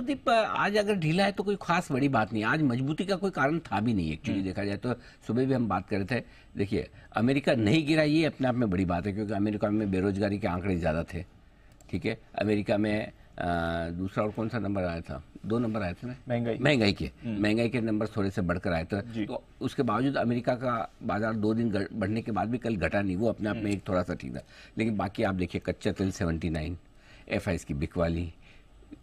सुदीप आज अगर ढीला है तो कोई खास बड़ी बात नहीं आज मजबूती का कोई कारण था भी नहीं एक्चुअली हम्म। देखा जाए तो सुबह भी हम बात कर रहे थे देखिए अमेरिका नहीं गिरा ये अपने आप में बड़ी बात है क्योंकि अमेरिका में बेरोजगारी के आंकड़े ज़्यादा थे ठीक है अमेरिका में दूसरा और कौन सा नंबर आया था दो नंबर आए थे ना महंगाई महंगाई के हम्म। महंगाई के नंबर थोड़े से बढ़कर आए थे तो उसके बावजूद अमेरिका का बाजार दो दिन बढ़ने के बाद भी कल घटा नहीं वो अपने आप में हम्म। एक थोड़ा सा ठीक था लेकिन बाकी आप देखिए कच्चा तेल सेवेंटी नाइन एफ की बिकवाली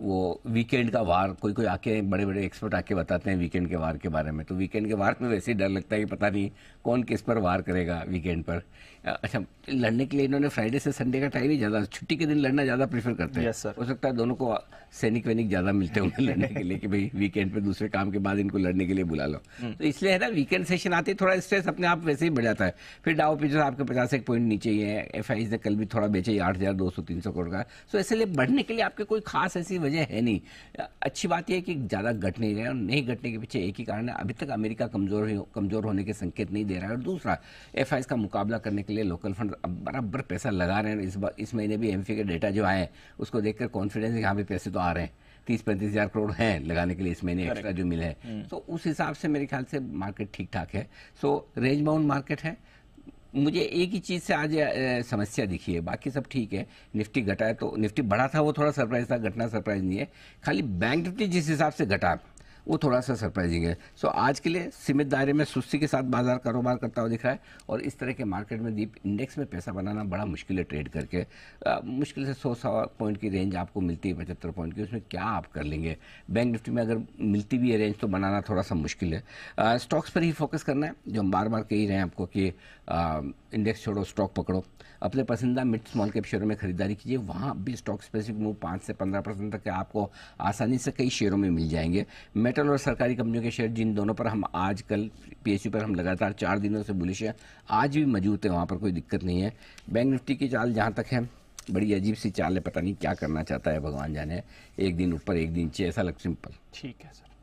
वो वीकेंड का वार कोई कोई आके बड़े बड़े एक्सपर्ट आके बताते हैं वीकेंड के वार के बारे में तो वीकेंड के वार में वैसे ही डर लगता है कि पता नहीं कौन किस पर वार करेगा वीकेंड पर अच्छा लड़ने के लिए इन्होंने फ्राइडे से संडे का टाइम ही ज़्यादा छुट्टी के दिन लड़ना ज़्यादा प्रीफर करते हैं हो सकता है दोनों को सैनिक वैनिक ज़्यादा मिलते होंगे लड़ने के लिए कि भाई वीकेंड पर दूसरे काम के बाद इनको लड़ने के लिए बुला लो हम्म। तो इसलिए है ना वीकेंड सेशन आते ही थोड़ा स्ट्रेस अपने आप वैसे ही बढ़ जाता है फिर डाओ पिचर आपके पचास एक पॉइंट नीचे ही है एफ ने कल भी थोड़ा बेचे आठ हज़ार दो सौ तीन सौ करोड़ का सो तो इसलिए बढ़ने के लिए आपके कोई खास ऐसी ऐसी वजह है नहीं अच्छी बात यह है कि ज़्यादा घट नहीं रहे और नहीं घटने के पीछे एक ही कारण है अभी तक अमेरिका कमज़ोर कमज़ोर होने के संकेत नहीं दे रहा है और दूसरा एफ का मुकाबला करने के लिए लोकल फंड बराबर पैसा लगा रहे हैं इस बार इस महीने भी एम के डेटा जो आए उसको देखकर कॉन्फिडेंस है यहाँ पे पैसे तो आ रहे हैं तीस पैंतीस हजार करोड़ हैं लगाने के लिए इस महीने एक्स्ट्रा जो मिले हैं हम्म। तो उस हिसाब से मेरे ख्याल से मार्केट ठीक ठाक है सो रेंज बाउंड मार्केट है मुझे एक ही चीज़ से आज समस्या दिखी है बाकी सब ठीक है निफ्टी घटा है तो निफ्टी बढ़ा था वो थोड़ा सरप्राइज था घटना सरप्राइज नहीं है खाली बैंक निफ्टी जिस हिसाब से घटा वो थोड़ा सा सरप्राइजिंग है सो आज के लिए सीमित दायरे में सुस्ती के साथ बाजार कारोबार करता हुआ रहा है और इस तरह के मार्केट में दीप इंडेक्स में पैसा बनाना बड़ा मुश्किल है ट्रेड करके मुश्किल से सौ सवा पॉइंट की रेंज आपको मिलती है पचहत्तर पॉइंट की उसमें क्या आप कर लेंगे बैंक निफ्टी में अगर मिलती भी है रेंज तो बनाना थोड़ा सा मुश्किल है स्टॉक्स पर ही फोकस करना है जो हम बार बार कह ही रहे हैं आपको कि इंडेक्स छोड़ो स्टॉक पकड़ो अपने पसंदीदा मिड स्मॉल कैप शेयरों में खरीदारी कीजिए वहाँ भी स्टॉक स्पेसिफिक मूव पाँच से पंद्रह परसेंट तक आपको आसानी से कई शेयरों में मिल जाएंगे मेट मेटल और सरकारी कंपनियों के शेयर जिन दोनों पर हम आज कल पी पर हम लगातार चार दिनों से बुलिश हैं आज भी मौजूद है वहाँ पर कोई दिक्कत नहीं है बैंक निफ्टी की चाल जहाँ तक है बड़ी अजीब सी चाल है पता नहीं क्या करना चाहता है भगवान जाने एक दिन ऊपर एक दिन नीचे ऐसा लग सिंपल ठीक है सर